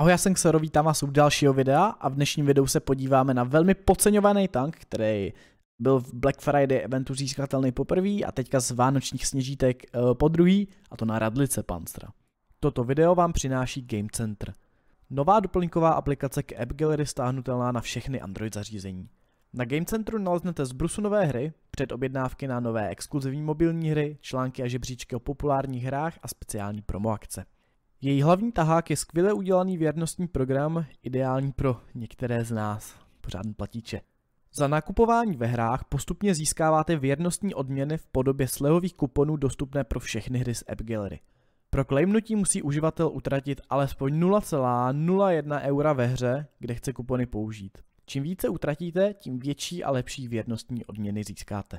Ahoj, já jsem Xero, vítám vás u dalšího videa a v dnešním videu se podíváme na velmi podceňovaný tank, který byl v Black Friday eventu získatelný poprvé a teďka z vánočních sněžítek eh, po druhý, a to na Radlice Panstra. Toto video vám přináší Game Center. Nová doplňková aplikace k App Gallery stáhnutelná na všechny Android zařízení. Na Game Centru naleznete zbrusu nové hry, předobjednávky na nové exkluzivní mobilní hry, články a žebříčky o populárních hrách a speciální promo akce. Její hlavní tahák je skvěle udělaný věrnostní program, ideální pro některé z nás, pořádný platíče. Za nakupování ve hrách postupně získáváte věrnostní odměny v podobě slevových kuponů dostupné pro všechny hry z App Gallery. Pro klejmnutí musí uživatel utratit alespoň 0,01 eura ve hře, kde chce kupony použít. Čím více utratíte, tím větší a lepší věrnostní odměny získáte.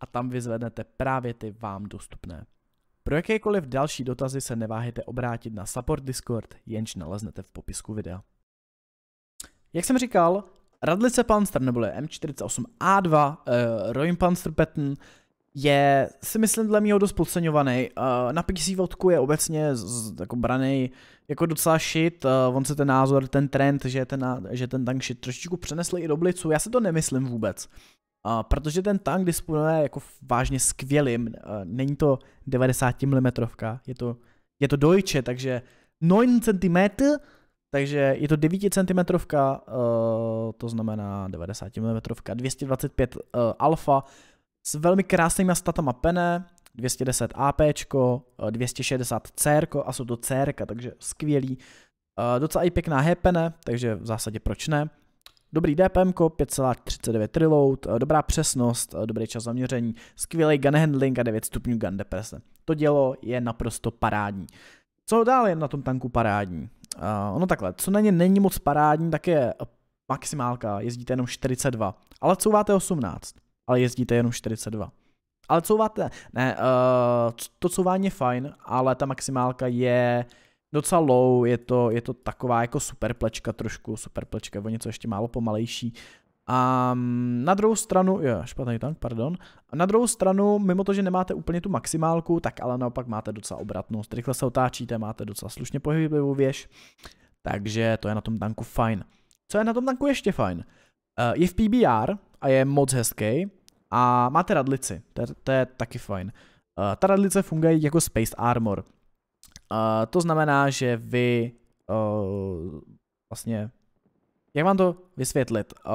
a tam vyzvednete právě ty vám dostupné. Pro jakékoliv další dotazy se neváhejte obrátit na support Discord, jenž naleznete v popisku videa. Jak jsem říkal, Radlice Panster, neboli M48A2, uh, eh, Roin Panster Patton je si myslím dle mýho dost podceňovaný. Uh, na PC vodku je obecně z, z, jako braný jako docela shit, uh, on se ten názor, ten trend, že ten, že ten tank shit trošičku přenesl i do blicu, já si to nemyslím vůbec protože ten tank disponuje jako vážně skvělým, uh, není to 90 mm, je to, je to dojče, takže 9 cm, takže je to 9 cm, uh, to znamená 90 mm, 225 alfa, s velmi krásnýma statama pene, 210 AP, 260 CR a jsou to CR, takže skvělý. Eh, docela i pěkná hepene, takže v zásadě proč ne. Dobrý DPM, 5,39 reload, eh, dobrá přesnost, eh, dobrý čas zaměření, skvělý gun handling a 9 stupňů gun deprese. To dělo je naprosto parádní. Co dál je na tom tanku parádní? Uh, eh, ono takhle, co na ně není moc parádní, tak je maximálka, jezdíte jenom 42, ale couváte 18, ale jezdíte jenom 42. Ale couváte, ne, uh, to couvání je fajn, ale ta maximálka je docela low, je to, je to taková jako superplečka trošku, superplečka, o něco ještě málo pomalejší. A mm, na druhou stranu, jo, špatný tank, pardon. A na druhou stranu, mimo to, že nemáte úplně tu maximálku, tak ale naopak máte docela obratnost. Rychle se otáčíte, máte docela slušně pohyblivou věž. Takže to je na tom tanku fajn. Co je na tom tanku ještě fajn? Eh, je v PBR a je moc hezký. A máte radlici, to je, to je taky fajn. Eh, ta radlice funguje jako Space Armor to znamená, že vy uh, vlastně, jak vám to vysvětlit? Uh,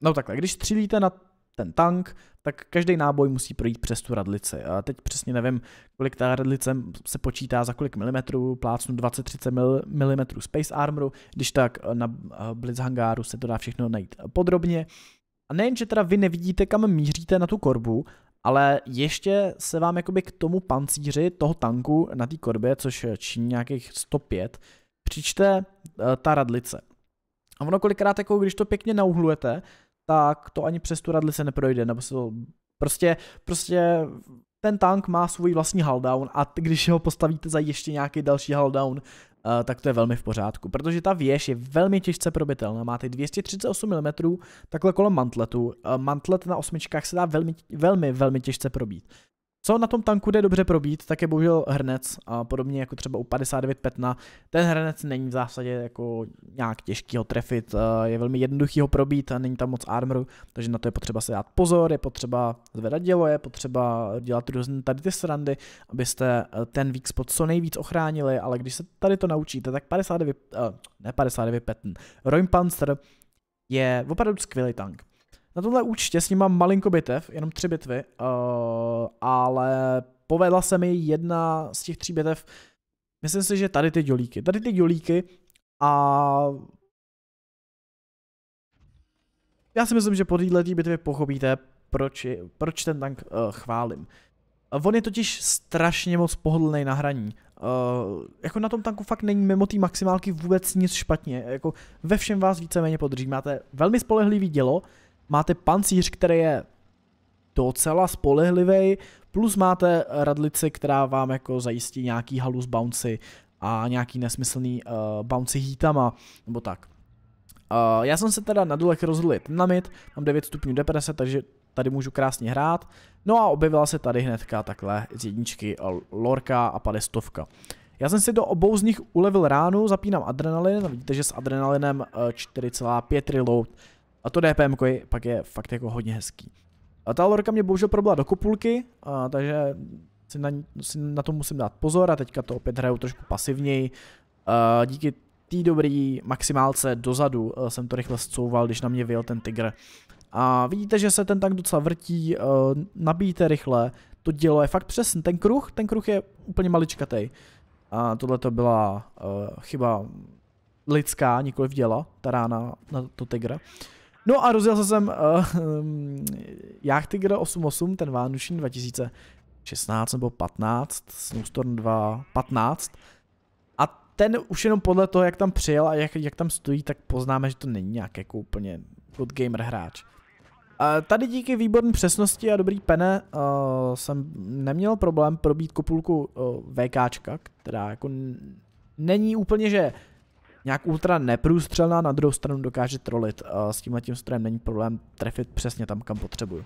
no takhle, když střílíte na ten tank, tak každý náboj musí projít přes tu radlici. A teď přesně nevím, kolik ta radlice se počítá, za kolik milimetrů, plácnu 20-30 mm Space Armoru, když tak na eh, Blitz hangáru se to dá všechno najít podrobně. A nejen, že teda vy nevidíte, kam míříte na tu korbu, ale ještě se vám jakoby k tomu pancíři toho tanku na té korbě, což činí nějakých 105, přičte eh, ta radlice. A ono kolikrát, jako když to pěkně nauhlujete, tak to ani přes tu radlice neprojde, nebo se to prostě, prostě ten tank má svůj vlastní haldown a když ho postavíte za ještě nějaký další haldown. Eh, tak to je velmi v pořádku, protože ta věž je velmi těžce probitelná, má ty 238 mm, takhle kolem mantletu, eh, mantlet na osmičkách se dá velmi, velmi, velmi těžce probít. Co na tom tanku jde dobře probít, tak je bohužel hrnec a podobně jako třeba u 59 Petna. Ten hrnec není v zásadě jako nějak těžký ho trefit, eh, je velmi jednoduchý ho probít a není tam moc armoru, takže na to je potřeba se dát pozor, je potřeba zvedat dělo, je potřeba dělat různé tady ty srandy, abyste eh, ten weak spot co nejvíc ochránili, ale když se tady to naučíte, tak 59, eh, ne 59 Petn, Roim Panzer je opravdu skvělý tank. Na tomhle účtě s ním mám malinko bitev, jenom tři bitvy, uh, ale povedla se mi jedna z těch tří bitev, myslím si, že tady ty dělíky. Tady ty dělíky a já si myslím, že po této bitvě pochopíte, proč, je, proč ten tank uh, chválím. On je totiž strašně moc pohodlný na hraní. Uh, jako na tom tanku fakt není mimo té maximálky vůbec nic špatně. Jako ve všem vás víceméně podrží. Máte velmi spolehlivý dělo, máte pancíř, který je docela spolehlivý, plus máte radlici, která vám jako zajistí nějaký halus bouncy a nějaký nesmyslný uh, bouncy heatama, nebo tak. Uh, já jsem se teda na důlech rozhodl jít na mid, mám 9 stupňů deprese, takže tady můžu krásně hrát. No a objevila se tady hnedka takhle z jedničky eh, lorka a padestovka. Já jsem si do obou z nich ulevil ránu, zapínám adrenalin, no vidíte, že s adrenalinem 4,5 reload a to DPM je, pak je fakt jako hodně hezký. A ta lorka mě bohužel probila do kopulky, a, takže si na, si na to musím dát pozor a teďka to opět hraju trošku pasivněji. A, díky té dobrý maximálce dozadu eh, jsem to rychle scouval, když na mě vyjel ten tygr. A vidíte, že se ten tank docela vrtí, eh, nabíjíte rychle, to dělo je fakt přesný. Ten kruh, ten kruh je úplně maličkatej. A tohle to byla eh, chyba lidská, nikoliv děla, ta rána na to tygra. No a rozjel jsem uh, um, Jach 88, ten vánoční 2016 nebo 15, Snowstorm 2 15. A ten už jenom podle toho, jak tam přijel a jak, jak tam stojí, tak poznáme, že to není nějak jako úplně good gamer hráč. Uh, tady díky výborné přesnosti a dobrý pene uh, jsem neměl problém probít kopulku uh, eh, VKčka, která jako není úplně, že nějak ultra neprůstřelná, na druhou stranu dokáže trolit. S tímhle tím strojem není problém trefit přesně tam, kam potřebuju.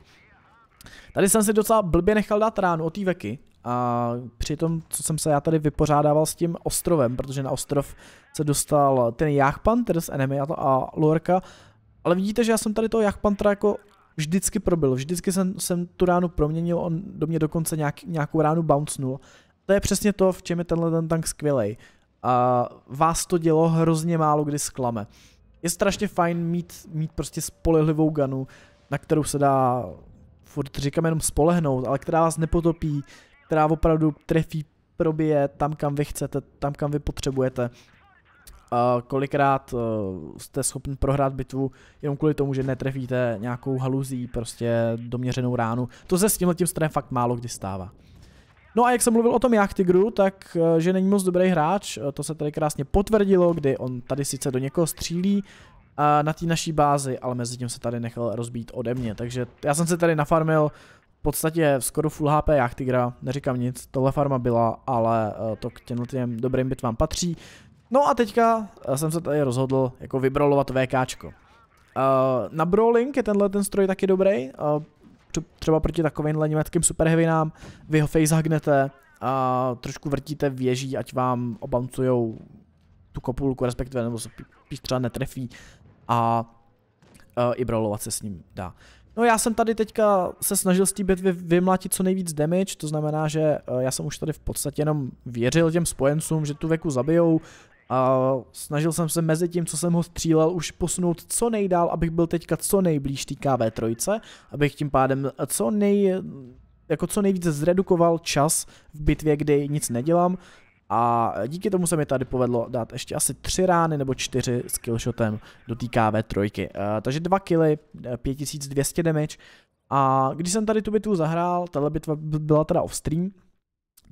Tady jsem si docela blbě nechal dát ránu od té veky a při tom, co jsem se já tady vypořádával s tím ostrovem, protože na ostrov se dostal ten Jachpanter z Enemy a, to, a Lorka, ale vidíte, že já jsem tady toho Jachpantera jako vždycky probil, vždycky jsem, jsem tu ránu proměnil, on do mě dokonce nějak, nějakou ránu bouncnul. To je přesně to, v čem je tenhle ten tank skvělej a vás to dělo hrozně málo kdy zklame. Je strašně fajn mít, mít prostě spolehlivou ganu, na kterou se dá, furt říkám jenom spolehnout, ale která vás nepotopí, která opravdu trefí, probije tam, kam vy chcete, tam, kam vy potřebujete. Uh, kolikrát uh, jste schopni prohrát bitvu jenom kvůli tomu, že netrefíte nějakou haluzí, prostě doměřenou ránu. To se s tímhle tím fakt málo kdy stává. No a jak jsem mluvil o tom Tigru, tak eh, že není moc dobrý hráč, eh, to se tady krásně potvrdilo, kdy on tady sice do někoho střílí, na té naší bázi, ale mezi tím se tady nechal rozbít ode mě, takže já jsem se tady nafarmil v podstatě skoro full HP Tigra, neříkám nic, tohle farma byla, ale eh, to k těmhle těm dobrým bitvám patří. No a teďka jsem se tady rozhodl jako vybrolovat VKčko. Uh, na Brawling je tenhle ten stroj taky dobrý, uh, třeba proti takovýmhle německým superhevinám, vy ho facehagnete a trošku vrtíte věží, ať vám obamcujou tu kopulku, respektive nebo se píš třeba netrefí a uh, i brolovat se s ním dá. No já jsem tady teďka se snažil z té bitvy vymlátit co nejvíc damage, to znamená, že e, já jsem už tady v podstatě jenom věřil těm spojencům, že tu věku zabijou, a snažil jsem se mezi tím, co jsem ho střílel, už posunout co nejdál, abych byl teďka co nejblíž té KV3, abych tím pádem co nej, jako co nejvíce zredukoval čas v bitvě, kdy nic nedělám a díky tomu se mi tady povedlo dát ještě asi tři rány nebo čtyři s killshotem do té KV3. Eh, takže dva killy, 5200 eh, damage a když jsem tady tu bitvu zahrál, tahle bitva byla teda off stream,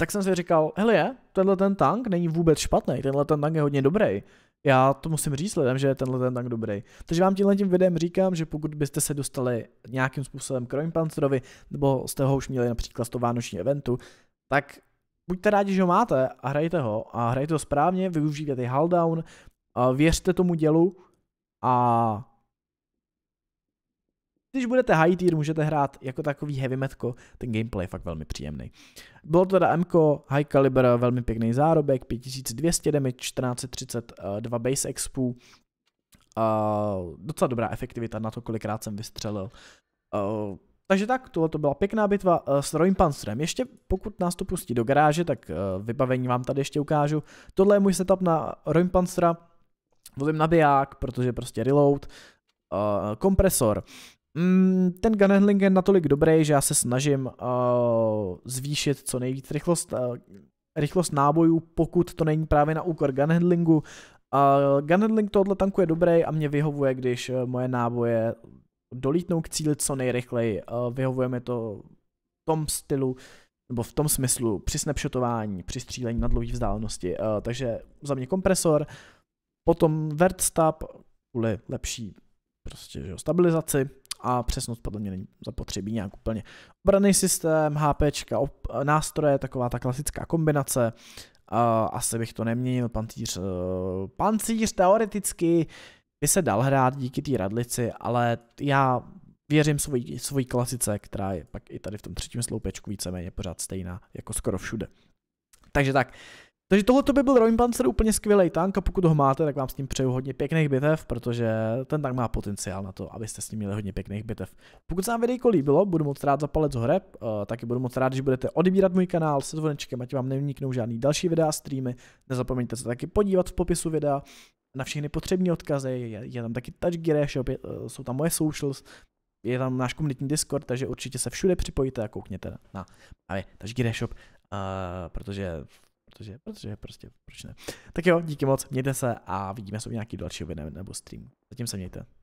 tak jsem si říkal, hele je, tenhle ten tank není vůbec špatný, tenhle ten tank je hodně dobrý. Já to musím říct lidem, že je tenhle ten tank dobrý. Takže vám tímhle tím videem říkám, že pokud byste se dostali nějakým způsobem k Roinpancerovi, nebo jste ho už měli například z toho vánoční eventu, tak buďte rádi, že ho máte a hrajte ho. A hrajte ho správně, využijte ten haldown, věřte tomu dělu a když budete high tier, můžete hrát jako takový heavy metko, ten gameplay je fakt velmi příjemný. Bylo to teda MK, high caliber, velmi pěkný zárobek, 5200 damage, 1432 base expu uh, docela dobrá efektivita na to, kolikrát jsem vystřelil. Uh, takže tak, tohle to byla pěkná bitva e, s Royim Panzerem. Ještě pokud nás to pustí do garáže, tak uh, vybavení vám tady ještě ukážu. Tohle je můj setup na Royim Panzera, Vozím nabiják, protože prostě reload. Uh, kompresor, Mm, ten gun handling je natolik dobrý, že já se snažím uh, zvýšit co nejvíc rychlost, uh, rychlost nábojů, pokud to není právě na úkor gun handlingu. Uh, gun handling tanku je dobrý a mě vyhovuje, když uh, moje náboje dolítnou k cíli co nejrychleji. Uh, vyhovuje mi to v tom stylu, nebo v tom smyslu při snapshotování, při střílení na dlouhé vzdálenosti. Uh, takže za mě kompresor, potom vert stab kvůli lepší prostě, že jo, stabilizaci a přesnost podle mě není zapotřebí nějak úplně. Obraný systém, HP, nástroje, taková ta klasická kombinace, uh, asi bych to neměnil, pancíř, uh, eh, pancíř teoreticky by se dal hrát díky té radlici, ale já věřím svojí, svojí klasice, která je pak i tady v tom třetím sloupečku víceméně pořád stejná, jako skoro všude. Takže tak, takže tohle by byl Rowan Panzer úplně skvělý tank a pokud ho máte, tak vám s ním přeju hodně pěkných bitev, protože ten tank má potenciál na to, abyste s ním měli hodně pěkných bitev. Pokud se vám videjko líbilo, budu moc rád za palec hore, uh, taky budu moc rád, když budete odbírat můj kanál se zvonečkem, ať vám neuniknou žádný další videa, streamy, nezapomeňte se taky podívat v popisu videa na všechny potřební odkazy, je, je tam taky Touch Gear Shop, je, uh, jsou tam moje socials, je tam náš komunitní Discord, takže určitě se všude připojíte a koukněte na na Touch Gear Shop, uh, protože protože, protože prostě proč ne. Tak jo, díky moc, mějte se a vidíme se u nějakého dalšího videa nebo stream. Zatím se mějte.